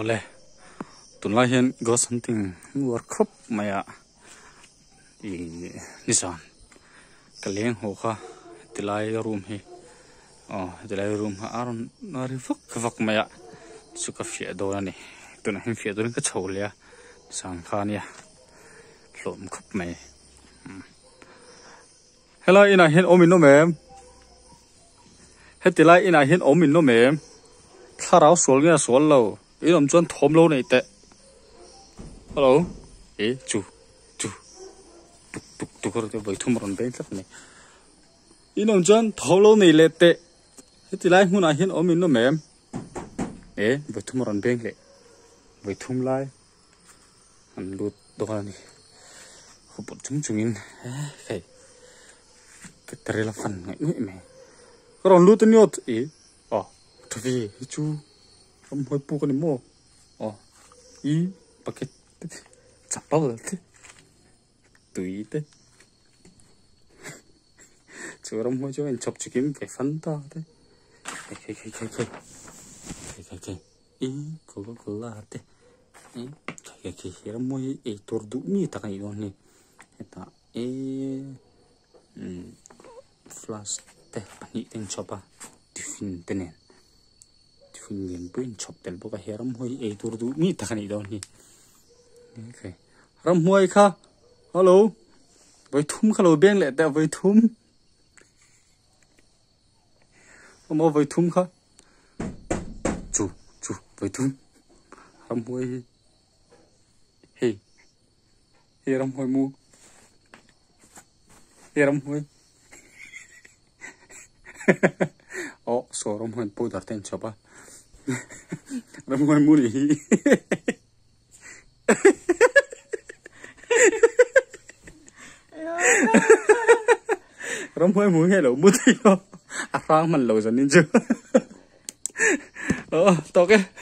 ole tun la hian go something work khop maya ah. i nisan kaleng ho kha tilai room hi o tilai room ha aron nari vak vak maya suka fia do ni tun ah. hin fia do ka chholia sang khania lom khop mai hmm. hela ina hin omin no mem hetilai ina hin omin no mem kharau sol nge sol lo ý làm chuẩn thom lâu này tệ hello ý chú chú tục tục tục rồi tôi với thum rồi bên chắc này ý làm chuẩn thom lâu này lệ tệ thế thì lại hôm nay hiện ôm mình nó mềm ấy với thum rồi bên lệ với thum lại ăn lụt đồ này không bật chúng chúng in phải cái tre là phần ngại mẹ mẹ còn lụt nữa ý ờ thưa vị chú không hơi bu cái này mua ờ ý bà cái chặt bao rồi thế tùy thế chỗ đó mới cho anh chọc chỉ kiếm cái phân to thế cái cái cái cái cái cái cái cái ý có có có là thế cái cái cái cái đó mới ấy tổ đủ mi ta cái đó này ta ấy ừ, flash thế bạn nghĩ tên chọc à different thế này fullen brain chop tel boka he ram hoi e tur du mi takhani đâu ni okay ram hoi kha hello với thum khalo beng lệ ta với thum mà với thum kha chu chu với thum ram hoi he he ram hoi mu he ram hoi 어, 소름 한 보다 된 쳐봐. Ramon Muni. Ramon Muni hello Muti. Afang dần lo chưa? ninjo. tốt toke.